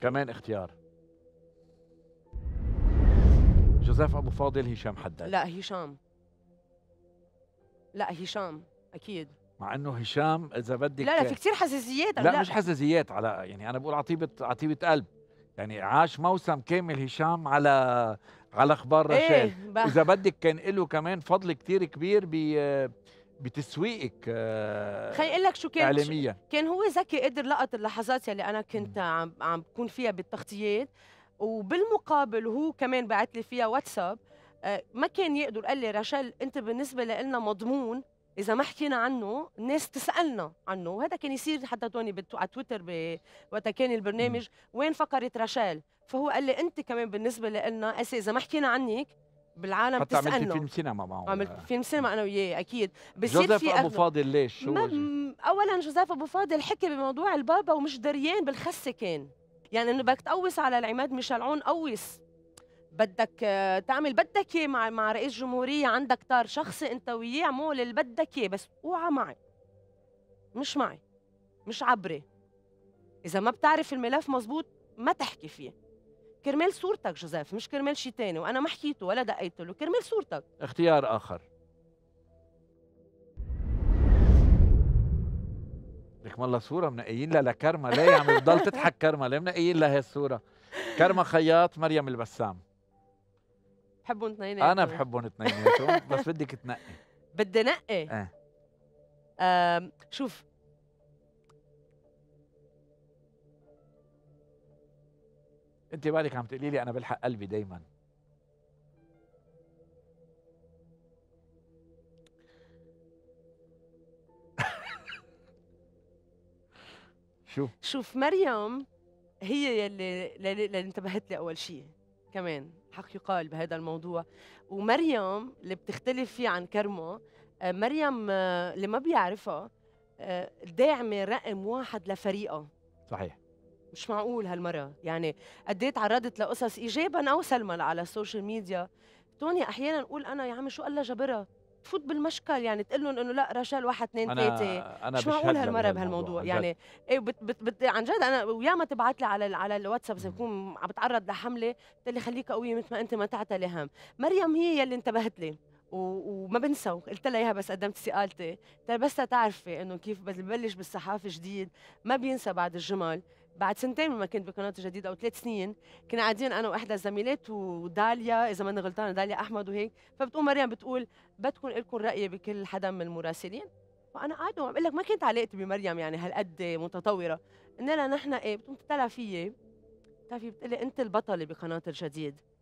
كمان اختيار جوزيف ابو فاضل هشام حداد لا هشام لا هشام اكيد مع انه هشام اذا بدك لا لا في كثير حساسيات لا, لا مش حساسيات على يعني انا بقول عطيبه عطيبه قلب يعني عاش موسم كامل هشام على على اخبار إيه، رشاد إيه اذا بدك كان له كمان فضل كثير كبير ب بتسويقك آه، خليني اقول لك شو كان إعلاميا. كان هو ذكي قدر لقط اللحظات يلي انا كنت عم عم بكون فيها بالتغطيات وبالمقابل هو كمان بعت لي فيها واتساب آه، ما كان يقدر قال لي رشال انت بالنسبه لنا مضمون اذا ما حكينا عنه الناس تسالنا عنه وهذا كان يصير حتى توني على تويتر وقتها كان البرنامج وين فقره رشال فهو قال لي انت كمان بالنسبه لنا اذا ما حكينا عنك بالعالم حتى تسألنا عملت فيلم سينما معه عملت آه. فيلم سينما انا وياه اكيد بصير جوزيف في ابو فاضل ليش شو اولا جوزيف ابو فاضل حكي بموضوع البابا ومش دريان بالخسه كان يعني انه بدك تقوس على العماد عون قوس بدك آه، تعمل بدك اياه مع مع رئيس جمهوريه عندك طار شخصي انت وياه اعمل اللي بدك اياه بس اوعى معي مش معي مش عبري اذا ما بتعرف الملف مزبوط ما تحكي فيه كرمال صورتك جوزيف مش كرمال شيء ثاني وانا ما حكيته ولا دقيت له كرمال صورتك اختيار اخر لك الله صورة منقيين لها لكرمة ليه عم يعني بتضل تضحك كرمة ليه منقيين لها الصورة كرمة خياط مريم البسام بحبهم اثنيناتهم انا بحبهم اثنيناتهم بس بدك تنقي بدي نقي اه شوف انت بالك عم تقولي لي انا بلحق قلبي دايما شو شوف مريم هي يلي اللي انتبهت لي اول شيء كمان حق يقال بهذا الموضوع ومريم اللي بتختلف فيه عن كرمه آه، مريم آه، اللي ما بيعرفها آه، داعمه رقم واحد لفريقها صحيح مش معقول هالمره يعني قد ايه تعرضت لقصص ايجابا او سلما على السوشيال ميديا توني احيانا اقول انا يا عمي شو الله جبرها تفوت بالمشكل يعني تقول لهم انه لا رشال واحد اثنين ثلاثه أنا مش معقول هالمره بهالموضوع يعني ايه بت بت بت عن جد انا ويا ما تبعت لي على ال على الواتساب اذا بكون عم بتعرض لحمله بتقول لي خليك قويه مثل ما انت ما تعتلي هم مريم هي يلي انتبهت لي وما بنسى قلت لها اياها بس قدمت سئالتي بس تعرفي انه كيف ببلش بالصحافه جديد ما بينسى بعد الجمل بعد سنتين لما كنت بقناة الجديد او ثلاث سنين كنا قاعدين انا واحدى الزميلات وداليا اذا ماني غلطانه داليا احمد وهيك فبتقوم مريم بتقول بدكم لكم رايي بكل حدا من المراسلين فانا قاعده وعم لك ما كنت علاقتي بمريم يعني هالقد متطوره قلنا لها نحن ايه بتقوم تطلع فيي بتعرفي بتقول لي انت البطله بقناه الجديد